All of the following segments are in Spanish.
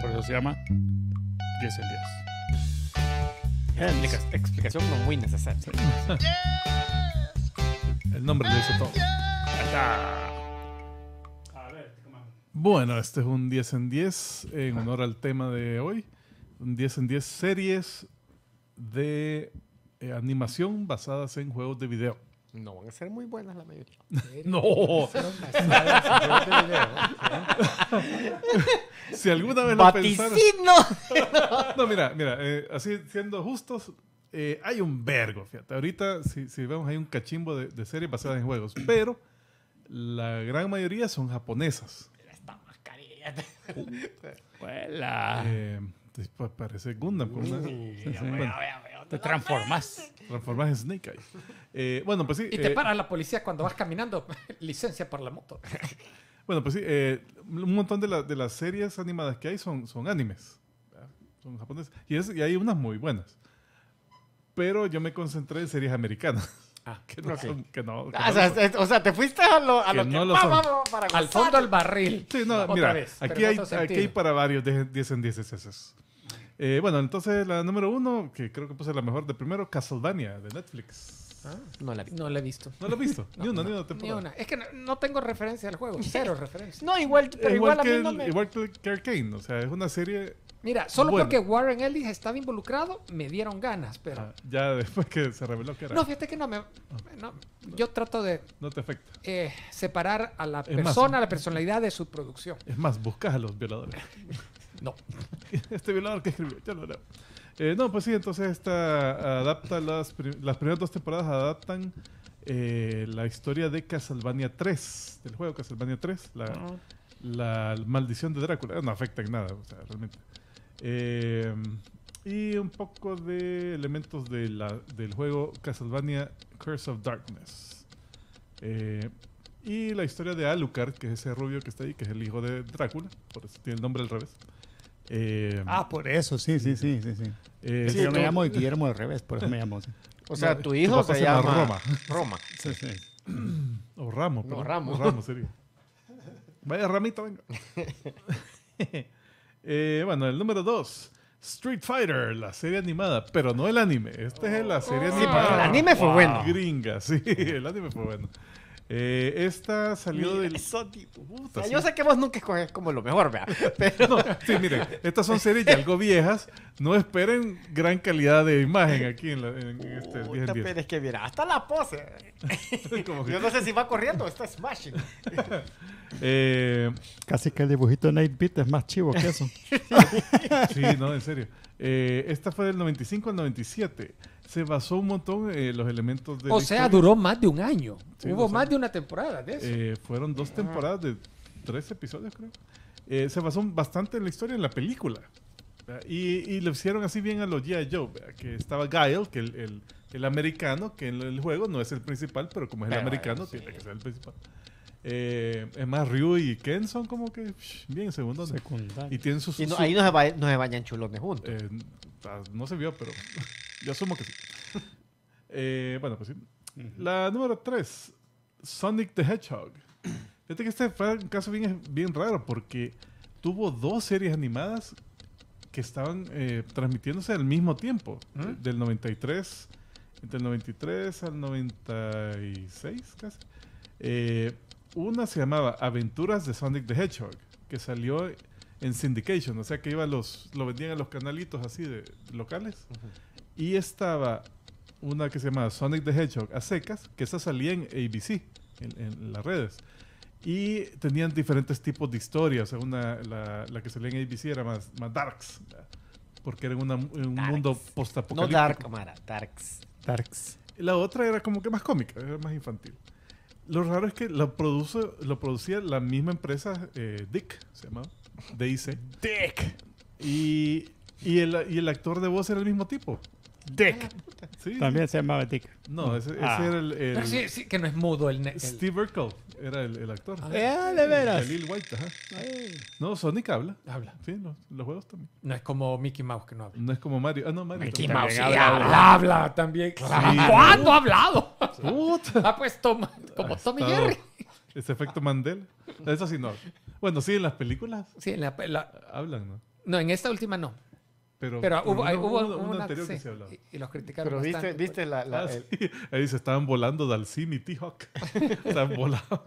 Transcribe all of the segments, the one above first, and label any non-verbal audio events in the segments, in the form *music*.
Por eso se llama 10 en 10. explicación no muy necesaria. *laughs* El nombre lo dice todo. bueno, este es un 10 en 10 en honor al tema de hoy. Un 10 en 10 series de eh, animación basadas en juegos de video. No van a ser muy buenas la mayoría. *laughs* no. *laughs* si alguna vez lo pensaron. *laughs* no, mira, mira, eh, así siendo justos, eh, hay un vergo, fíjate. Ahorita, si, si, vemos, hay un cachimbo de, de series basadas en juegos, pero la gran mayoría son japonesas. Esta mascarilla. Hola. *laughs* eh, pues, pues, parece Gundam. Con una, *laughs* sí, Te transformas. Transformas en Snake eh, bueno, pues sí. Y te para la policía cuando vas caminando. Licencia por la moto. Bueno, pues sí, eh, un montón de, las series animadas que hay son, son animes. Son japoneses. Y, hay unas muy buenas. Pero yo me concentré en series americanas. Ah, *laughs* que no, o, sea, te fuiste a lo, Para Al fondo del barril. no, mira, aquí, hay, aquí hay para varios 10 en 10 es eh, bueno, entonces la número uno, que creo que puse la mejor de primero, Castlevania, de Netflix. Ah. No, la, he visto. ¿No la he visto? *laughs* ni no, una, no, ni una Es que no, tengo referencia al juego. Cero referencia. No, igual, eh, pero igual, que, a mí no Igual que O sea, es una serie... Mira, solo porque Warren Ellis estaba involucrado, me dieron ganas, pero... Ah, ya después que se reveló que era... No, fíjate que no me... Ah. No, yo trato de... No te afecta. Eh, separar a la persona, a la personalidad de su producción. Es más, buscas a los violadores. *laughs* no. *laughs* este violador que escribió, Ya lo leo. Eh, no, pues sí, entonces esta adapta las, primeras dos temporadas adaptan eh, la historia de Castlevania 3, del juego Castlevania 3, ah. la, maldición de Drácula. No afecta en nada, o sea, realmente. Eh, y un poco de elementos de del juego Castlevania Curse of Darkness. y la historia de Alucard, que es ese rubio que está ahí, que es el hijo de Drácula, por eso tiene el nombre al revés. Eh, ah, por eso, sí, sí, sí, sí. sí. Eh, yo me llamo Guillermo al revés, por eso me llamo. O sea, tu hijo se, llama Roma. Roma. *laughs* Sí, sí. O Ramos. No, Ramos. O sería. Vaya Ramito, venga. *laughs* eh, bueno, el número dos. Street Fighter, la serie animada, pero no el anime. Esta es la serie oh. animada. el anime fue bueno. Gringa, *laughs* sí, el anime fue bueno. Eh, esta salió del. Yo sé que vos nunca escoges como lo mejor, vea. *laughs* Pero... sí, miren, estas son series algo viejas. No esperen gran calidad de imagen aquí en, en este 10 que mira, hasta la pose. *laughs* Yo no sé si va corriendo, está smashing. *laughs* eh... Casi que el dibujito de Nate Beat es más chivo que eso. sí, no, en serio. Eh, esta fue del 95 al 97. Se basó un montón en eh, los elementos de. O sea, duró más de un año. Hubo más de una temporada de eso. Eh, fueron dos temporadas de tres episodios, creo. se basó bastante en la historia, en la película. Y, y, lo hicieron así bien a los G.I. Joe, que estaba Guile, que el, americano, que en el juego no es el principal, pero como es el americano, tiene que ser el principal. Eh, es más, Ryu y Ken son como que bien segundos. Y tienen sus. ahí no se, bañan chulones juntos. Eh, ah, no se vio, pero *laughs* yo asumo que sí. *laughs* Eh, bueno, pues sí. La número 3, Sonic the Hedgehog. *clears throat* Fíjate que este fue un caso bien, bien raro porque tuvo dos series animadas que estaban transmitiéndose al mismo tiempo, ¿Mm? del 93, entre el 93 al 96 casi. Una se llamaba Aventuras de Sonic the Hedgehog, que salió en syndication, o sea que iba los, lo vendían a los canalitos así de locales. Y estaba una que se llamaba Sonic the Hedgehog a secas, que esa salía en ABC, en, las redes. Y tenían diferentes tipos de historias. la, la, que salía en ABC era más, más darks, porque era en un mundo postapocalíptico. No dark, Mara, darks. Darks. La otra era como que más cómica, era más infantil. Lo raro es que lo, produce, lo producía la misma empresa, eh, Dick, se llamaba. Dice Dick. Y, y, el, y el actor de voz era el mismo tipo. Dick. Ah, también se llamaba Dick. No, ah. ese, era el. sí, que no es mudo el. Steve Urkel era el, actor. Ah, eh, de veras. Lil White, No, Sonic habla. Habla. Sí, los, juegos también. No es como Mickey Mouse que no habla. No es como Mario. Ah, no, Mario. Mickey Mouse sí habla, habla, también. *laughs* ¿Cuándo ha hablado? *laughs* Puta. Ah, pues como Tommy Jerry. Ese efecto Mandel. Eso sí no. Bueno, sí, en las películas Sí, en la- la- hablan, ¿no? no, en esta última no. Pero, hubo, una, hubo anterior que se habló Y, los criticaron. Pero viste, viste pues. la. Ah, *laughs* ahí se estaban volando Dalcin y T-Hawk. *laughs* *laughs* estaban volando.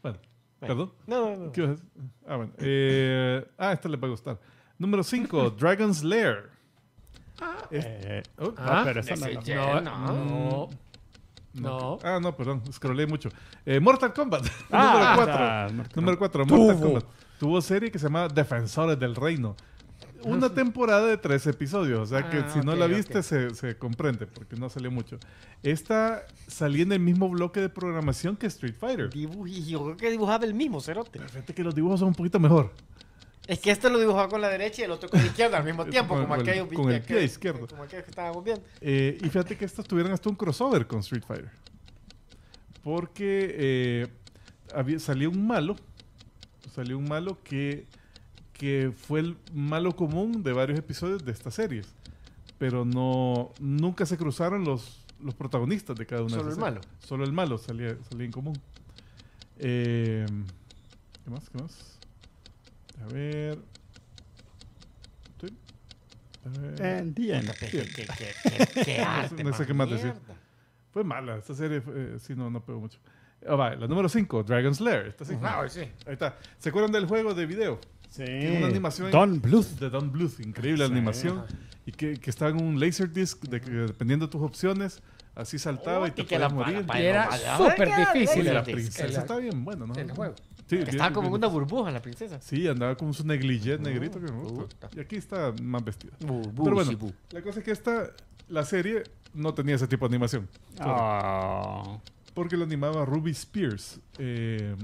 Bueno, perdón. No, no, no. Ah, bueno. Eh, ah, esta le va a gustar. Número 5, Dragon's Lair. Ah, este, eh, oh, ah, ah pero esa no, no, Ah, no, perdón, scrollé mucho. Eh, Mortal Kombat, número 4. Número 4, Mortal Kombat. Tuvo serie que se llamaba Defensores del Reino una *laughs* temporada de tres episodios. O sea que ah, si no la viste se, se, comprende, porque no salió mucho. Esta salía en el mismo bloque de programación que Street Fighter. y yo creo que dibujaba el mismo, cerote. Fíjate que los dibujos son un poquito mejor. Es que este lo dibujaba con la derecha y el otro con la izquierda al mismo *laughs* tiempo, como, aquellos, con el pie izquierdo. como que estábamos viendo. Eh, y fíjate que estos tuvieron hasta un crossover con Street Fighter. Porque eh, había, salió un malo, salió un malo que que fue el malo común de varios episodios de estas series. Pero no nunca se cruzaron los, los protagonistas de cada una de ellos. Solo el malo. Solo el malo salía, salía en común. Eh, ¿Qué más? ¿Qué más? A ver. Eh, Entiendo. *laughs* No sé qué más decir. Fue mala, esta serie eh, sí no, no pegó mucho. Oh, va, la número 5, Dragon's Lair. Esta ah, sí. Ahí está. ¿Se acuerdan del juego de video? Sí. una animación Don Bluth. De Don Bluth, increíble animación. Y que, que estaba en un Laserdisc, de dependiendo de tus opciones, así saltaba y oh, te podías morir. Y era súper difícil. la princesa está bien bueno ¿no? El juego. estaba como una burbuja la princesa. Sí, andaba como su negligé negrito y aquí está más vestida. Pero bueno, la cosa es que esta, la serie no tenía ese tipo de animación. Ah. Porque lo animaba Ruby Spears. Eh,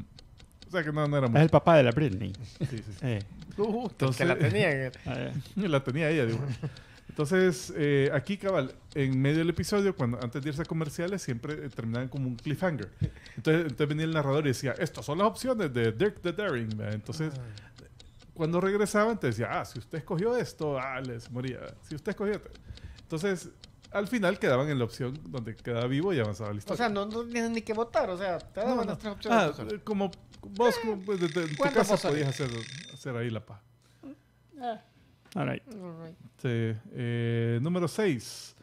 o sea que no, no era Es el papá de la Britney. Sí, sí. *laughs* Eh. Uh, que la tenía. Eh. Eh. la tenía ella, digo. Entonces, eh, aquí, cabal, en medio del episodio, cuando antes de irse a comerciales, siempre terminaban como un cliffhanger. Entonces, venía el narrador y decía, estas son las opciones de Dirk the Daring. Entonces, ah. cuando regresaba, te decía, ah, si usted escogió esto, ah, les moría. Si usted escogió... Esto. Entonces, al final quedaban en la opción donde quedaba vivo y avanzaba la historia. O sea, no, tienes ni que votar, o sea, te daban las tres opciones. Ah, como vos, eh, pues, en tu podías hacer, hacer ahí la paz. Ah. Eh, número 6.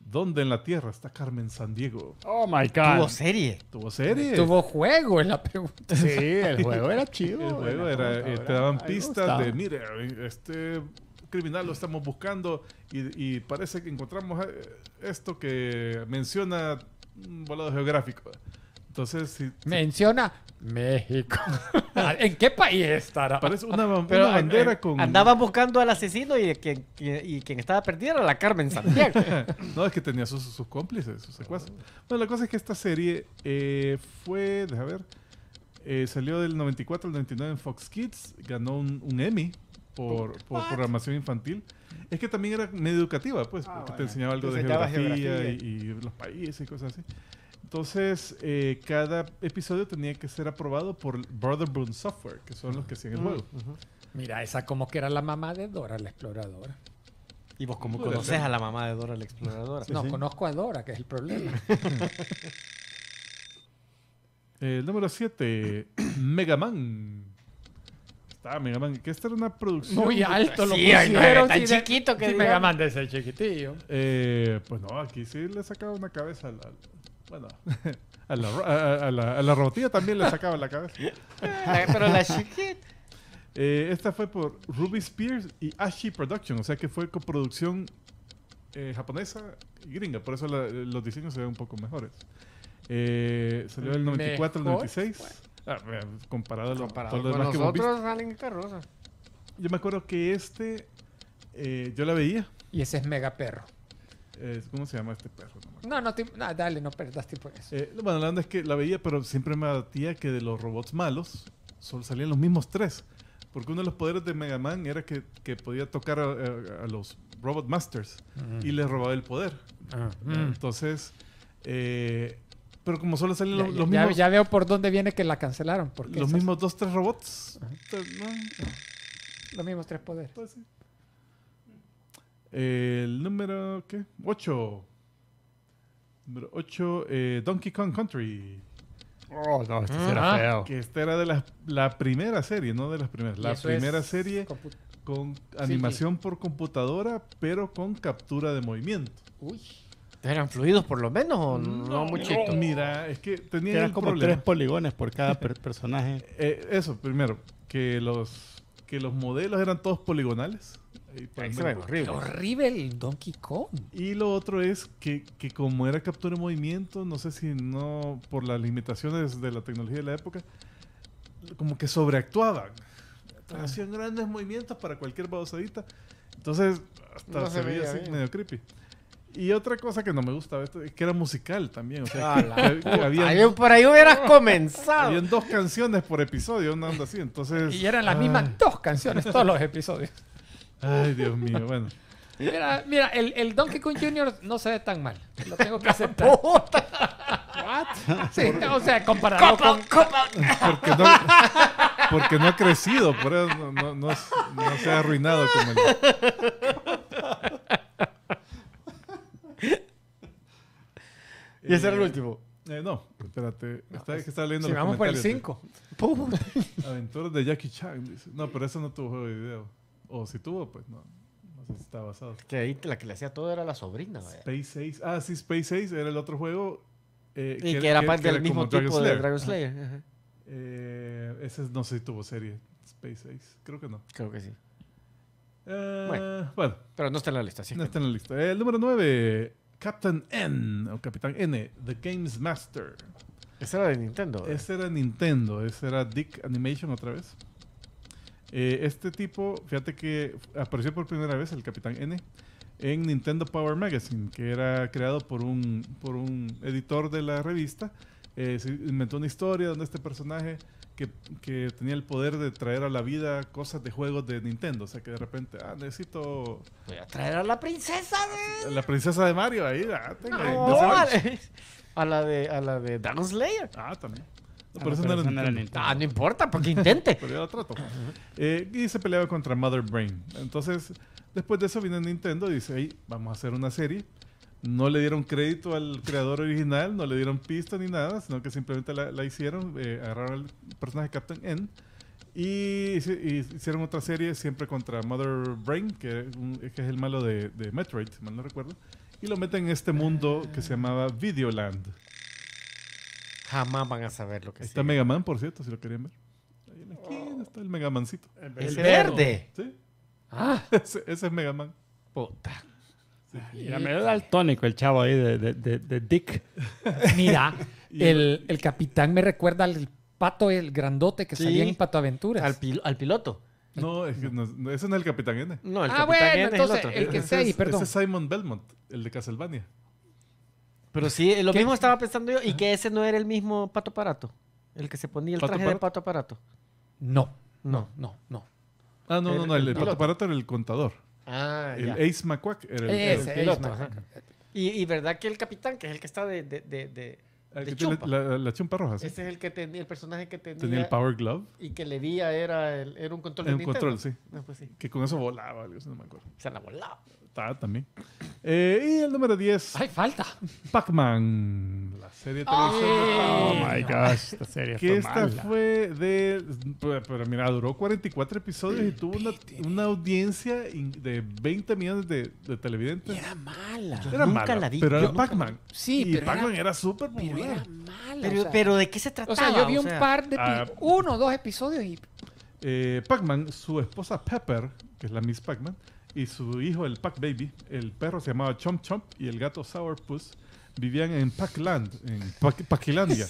¿Dónde en la Tierra está Carmen San Diego? Oh my God. Tuvo serie. Tuvo serie. Tuvo juego, en la pregunta. Sí, el juego era chido. El juego era, era eh, te daban pistas de, mire, este criminal lo estamos buscando y, parece que encontramos eh, esto que menciona un volado geográfico. Entonces, menciona México. *laughs* ¿En qué país estará? Parece una, bandera eh, con. Andaba buscando al asesino y, que, y quien estaba perdido era la Carmen Santiago. *laughs* no, es que tenía sus, sus cómplices, sus secuaces. Bueno, la cosa es que esta serie eh, fue, déjame ver, salió del 94 al 99 en Fox Kids, ganó un, un Emmy por, por programación infantil. Es que también era medio educativa, pues, ah, porque te enseñaba algo de geografía, Y, los países y cosas así. Entonces, eh, cada episodio tenía que ser aprobado por Brotherbone Software, que son los que hacían el mm, juego. Mira, esa como que era la mamá de Dora la exploradora. ¿Y vos cómo conoces a la mamá de Dora la exploradora? no, conozco a Dora, que es el problema. *laughs* el número 7, Mega Man está Mega Man. Que esta era una producción. Muy alto, lo sí, pusieron. tan chiquito que me Mega Man chiquitillo. Eh, pues no, aquí sí le sacaba una cabeza bueno. A la, *laughs* a, la, a la robotilla también le sacaba la cabeza. *laughs* Pero la chiquita. Eh, esta fue por Ruby Spears y Ashi Production, o sea que fue coproducción eh, japonesa y gringa, por eso los diseños se ven un poco mejores. Eh, salió del 94 al 96. Ah, comparado, a con los otros salen Rosa. Yo me acuerdo que este, eh, yo la veía. Y ese es mega perro. ¿Cómo se llama este perro? No, no, dale, no perdas tiempo en eso. Eh, bueno, la onda es que la veía, pero siempre me batía que de los robots malos solo salían los mismos tres. Porque uno de los poderes de Mega Man era que, podía tocar a, los Robot Masters y les robaba el poder. Ah, mm. Entonces, eh, pero como solo salen los, mismos. Ya veo por dónde viene que la cancelaron. Porque los mismos dos, tres robots. Los mismos tres poderes. Pues El número, ¿qué? 8. Número 8, eh, Donkey Kong Country. Oh, no, este será ah. feo. Que esta era de la, primera serie, no de las primeras. La primera serie con animación por computadora, pero con captura de movimiento. Uy. ¿Eran fluidos por lo menos o no, no muchito? Mira, es que tenían como tres poligones por cada personaje. *laughs* Eh, eso, primero, que los, que los modelos eran todos poligonales. Ahí horrible. Donkey Kong. Y lo otro es que, como era captura de movimiento, no sé si no por las limitaciones de la tecnología de la época, como que sobreactuaban. Ah. Hacían grandes movimientos para cualquier babosadita. Entonces, hasta se, veía, así medio creepy. Y otra cosa que no me gustaba, que era musical también. O sea, ah, había, por ahí hubieras *laughs* comenzado. Habían dos canciones por episodio, una onda así. Entonces, y eran las mismas ah. dos canciones todos los episodios. Ay, Dios mío, bueno. Mira, el, el, Donkey Kong Jr. no se ve tan mal. Lo tengo que *laughs* aceptar. ¿What? *laughs* Sí, o sea, comparado con... Porque no, ha crecido, por eso no, no, se ha arruinado como el... Y ese era el eh, último. Eh, no, espérate. No, está, que leyendo si vamos por el 5. Eh. *laughs* Aventuras de Jackie Chan, No, pero eso no tuvo juego de video. O si tuvo, pues no. No sé si está basado. que ahí la que le hacía todo era la sobrina. Space 6. Ah, sí, Space 6 era el otro juego. y que, era parte del mismo tipo de Dragon Slayer. ese no sé si tuvo serie. Space 6. Creo que no. Creo que sí. bueno, bueno. Pero no está en la lista, sí. No está en la lista. El número 9. Captain N o Capitán N, The Games Master. Ese era de Nintendo. Ese era Nintendo, ese era Dick Animation otra vez. Eh, este tipo, fíjate que apareció por primera vez el Capitán N en Nintendo Power Magazine, que era creado por un, por un editor de la revista eh, se inventó una historia donde este personaje que, que, tenía el poder de traer a la vida cosas de juegos de Nintendo. O sea, que de repente, ah, necesito. Voy a traer a la princesa de. La princesa de Mario, ahí, ah, tenga, no, a, la de, a la de Dragon Slayer. Ah, también. No, Ah, no importa, porque intente. *laughs* pero yo la trato. y se peleaba contra Mother Brain. Entonces, después de eso viene Nintendo y dice, ahí, vamos a hacer una serie no le dieron crédito al creador original, no le dieron pista ni nada, sino que simplemente la, hicieron, eh, agarraron al personaje Captain N y, hicieron otra serie siempre contra Mother Brain, que, es el malo de, Metroid, mal no recuerdo, y lo meten en este mundo que se llamaba Videoland. Jamás van a saber lo que es. Está Mega Man, por cierto, si lo querían ver. Ahí oh. está el Mega El, verde. Sí. Ah. *laughs* Ese, ese es Mega Man. Puta. Mira, me da el tónico el chavo ahí de, Dick. *laughs* Mira, *laughs* el, capitán me recuerda al pato, el grandote que salía en Pato Aventuras. Al, piloto. No, es que ese no es el Capitán N. No, el Capitán es ese, es, Simon Belmont, el de Castlevania. Pero sí, lo mismo estaba pensando yo. ¿Y ah. que ese no era el mismo Pato Parato? El que se ponía el traje de Pato Parato. No, no, no, no. Ah, no, no, El, el Pato Parato era el contador. Ah, el Ace McQuack era el, y, y, verdad que el capitán, que es el que está de, de, de, de chumpa. La, la, chumpa roja. ¿sí? Ese es el que tenía el personaje que tenía. Tenía el Power Glove. Y que le vía era, el, era un control. Era un control, ah, pues sí. Que con eso volaba, algo, no me acuerdo. Se la volaba también. Eh, y el número 10. ¡Ay, falta! Pac-Man. La serie de televisión. Oh, my gosh, esta serie Que esta fue de. Pero mira, duró 44 episodios y tuvo una, audiencia de 20 millones de, televidentes. era mala. era mala. Pero era Pac-Man. Sí, y pero. Pac-Man era, súper popular. Pero Pero, ¿de qué se trataba? O sea, yo vi un par de. Ah, uno o dos episodios y. Eh, Pac-Man, su esposa Pepper, que es la Miss Pac-Man y su hijo, el Pac Baby. El perro se llamaba Chomp Chomp y el gato Sour Puss vivían en Packland, en *laughs* Sour Paquilandia.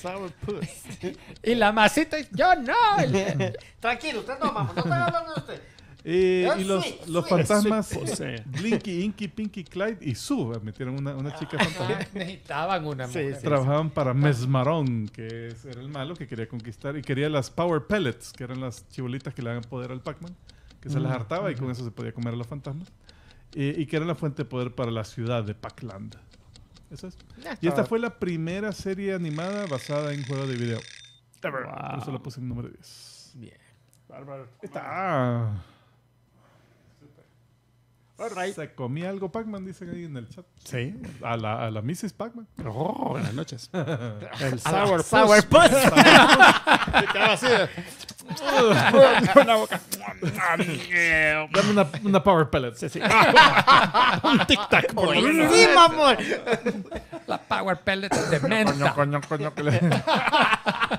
y la masita, yo no. *laughs* Tranquilo, usted no, mamá, no estoy hablando usted. Eh, y los, los fantasmas Blinky, Inky, Pinky, Clyde y Sue metieron una, chica ah. fantasma. *laughs* Necesitaban una Trabajaban para Mesmarón, que era el malo que quería conquistar y quería las Power Pellets, que eran las chibolitas que le daban poder al Pac-Man que se las hartaba y con eso se podía comer a los fantasmas. y que era la fuente de poder para la ciudad de Pacland. Eso es. Y esta fue la primera serie animada basada en juegos de video. Por eso la puse en número 10. Bien. Bárbaro. Está. Se comía algo Pac-Man, dicen ahí en el chat. Sí. A la, a la Mrs. Pac-Man. Oh, buenas noches. *laughs* el Sour Sourpuss. Sour *laughs* una boca. Dame una, una power pellet. Sí, sí. Un tic tac. Por Oye, sí, mamón. La power pellet de menta. Coño, coño, coño, que le-